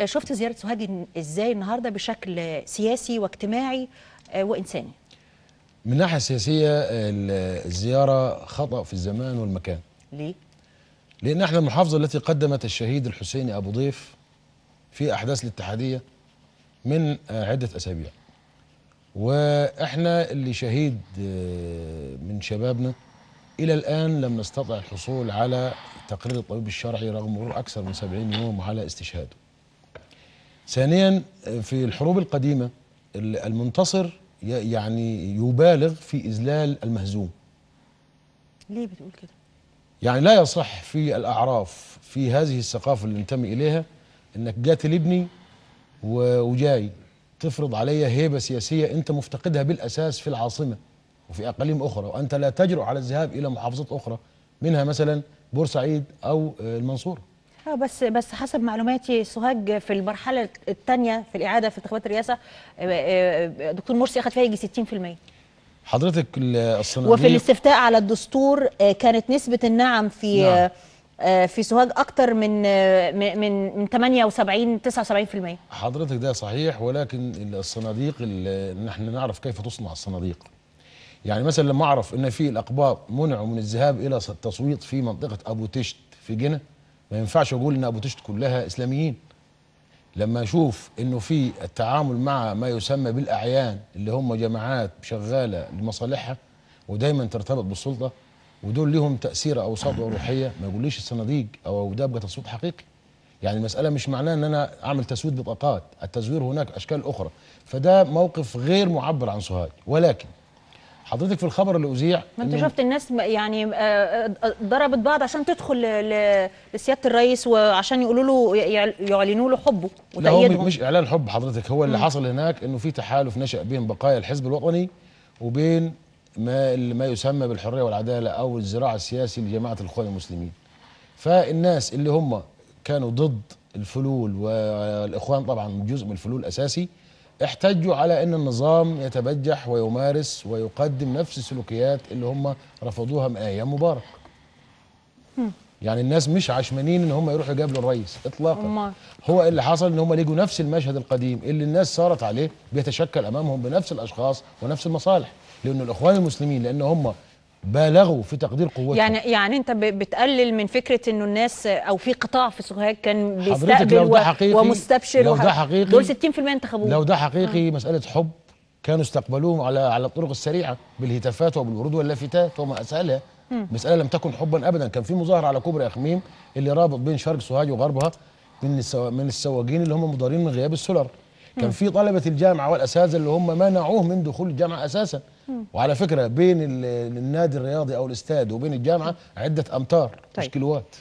آه، شفت زياره سوهاج ازاي النهارده بشكل سياسي واجتماعي آه، وانساني من الناحيه السياسيه الزياره خطا في الزمان والمكان ليه لان احنا المحافظه التي قدمت الشهيد الحسيني ابو ضيف في احداث الاتحاديه من آه، عده اسابيع واحنا اللي شهيد من شبابنا الى الان لم نستطع الحصول على تقرير الطبيب الشرعي رغم مرور اكثر من 70 يوم على استشهاده ثانيا في الحروب القديمة المنتصر يعني يبالغ في إذلال المهزوم ليه بتقول كده؟ يعني لا يصح في الأعراف في هذه الثقافة اللي ننتمي إليها إنك قاتل ابني وجاي تفرض علي هيبة سياسية أنت مفتقدها بالأساس في العاصمة وفي أقاليم أخرى وأنت لا تجرؤ على الذهاب إلى محافظات أخرى منها مثلا بورسعيد أو آه، المنصورة آه، بس بس حسب معلوماتي سوهاج في المرحله الثانيه في الاعاده في انتخابات الرئاسه آه، آه، دكتور مرسي اخذ فيها يجي 60% حضرتك الصناديق وفي الاستفتاء على الدستور كانت نسبه النعم في نعم. في سوهاج اكتر من من من 78 79% حضرتك ده صحيح ولكن الصناديق اللي نحن نعرف كيف تصنع الصناديق يعني مثلا لما اعرف ان في الاقباط منعوا من الذهاب الى التصويت في منطقه ابو تشت في جنة ما ينفعش اقول ان ابو تشت كلها اسلاميين لما اشوف انه في التعامل مع ما يسمى بالاعيان اللي هم جماعات شغاله لمصالحها ودايما ترتبط بالسلطه ودول لهم تاثير اوساط روحيه ما يقوليش الصناديق او ده بقى تصويت حقيقي يعني المساله مش معناه ان انا اعمل تسويد بطاقات التزوير هناك اشكال اخرى فده موقف غير معبر عن سوهاج ولكن حضرتك في الخبر اللي اذيع ما انت شفت الناس يعني آه، آه، ضربت بعض عشان تدخل لسياده الرئيس وعشان يقولوا له يعلنوا له حبه وتأييدهم هو مش اعلان حب حضرتك هو اللي مم. حصل هناك انه في تحالف نشأ بين بقايا الحزب الوطني وبين ما ما يسمى بالحريه والعداله او الزراع السياسي لجماعه الاخوان المسلمين فالناس اللي هم كانوا ضد الفلول والاخوان طبعا جزء من الفلول اساسي احتجوا على ان النظام يتبجح ويمارس ويقدم نفس السلوكيات اللي هم رفضوها من ايام مبارك يعني الناس مش عشمانين ان هم يروحوا يقابلوا الرئيس اطلاقا هو اللي حصل ان هم لقوا نفس المشهد القديم اللي الناس صارت عليه بيتشكل امامهم بنفس الاشخاص ونفس المصالح لان الاخوان المسلمين لان هم بالغوا في تقدير قوتهم يعني يعني انت بتقلل من فكره انه الناس او في قطاع في سوهاج كان بيستقبل لو ده حقيقي ومستبشر لو ده حقيقي دول 60% انتخبوه لو ده حقيقي آه. مساله حب كانوا استقبلوهم على على الطرق السريعه بالهتافات وبالورود واللافتات وما اسهلها مساله لم تكن حبا ابدا كان في مظاهره على كوبري اخميم اللي رابط بين شرق سوهاج وغربها من السو... من السواجين اللي هم مضارين من غياب السولر كان في طلبه الجامعه والاساتذه اللي هم منعوه من دخول الجامعه اساسا وعلى فكره بين النادي الرياضي او الاستاد وبين الجامعه عده امتار طيب. مش كيلوات